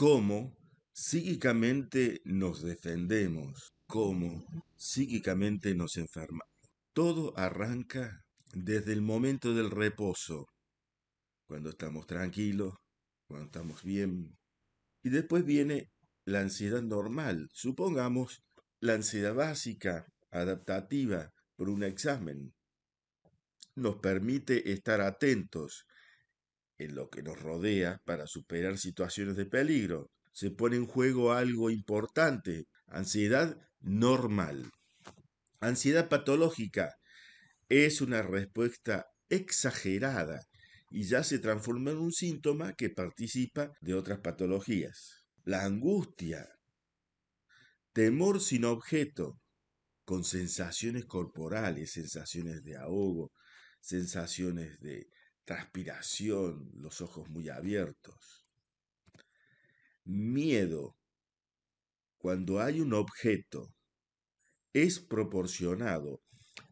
cómo psíquicamente nos defendemos, cómo psíquicamente nos enfermamos. Todo arranca desde el momento del reposo, cuando estamos tranquilos, cuando estamos bien. Y después viene la ansiedad normal, supongamos la ansiedad básica, adaptativa, por un examen. Nos permite estar atentos, en lo que nos rodea para superar situaciones de peligro. Se pone en juego algo importante, ansiedad normal. Ansiedad patológica es una respuesta exagerada y ya se transforma en un síntoma que participa de otras patologías. La angustia, temor sin objeto, con sensaciones corporales, sensaciones de ahogo, sensaciones de transpiración, los ojos muy abiertos. Miedo. Cuando hay un objeto, es proporcionado.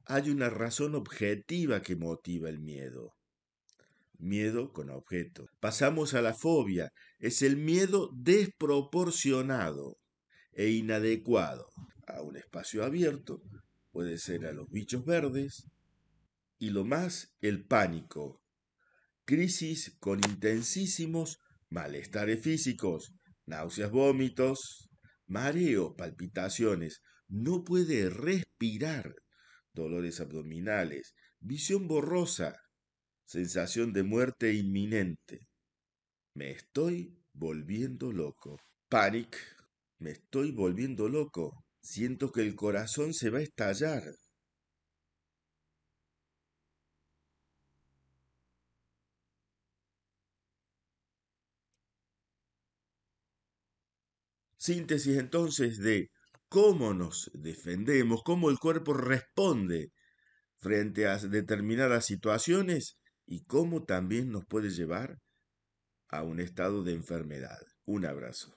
Hay una razón objetiva que motiva el miedo. Miedo con objeto. Pasamos a la fobia. Es el miedo desproporcionado e inadecuado a un espacio abierto, puede ser a los bichos verdes, y lo más el pánico, crisis con intensísimos malestares físicos, náuseas, vómitos, mareos, palpitaciones, no puede respirar, dolores abdominales, visión borrosa, sensación de muerte inminente. Me estoy volviendo loco. Panic. Me estoy volviendo loco. Siento que el corazón se va a estallar. síntesis entonces de cómo nos defendemos, cómo el cuerpo responde frente a determinadas situaciones y cómo también nos puede llevar a un estado de enfermedad. Un abrazo.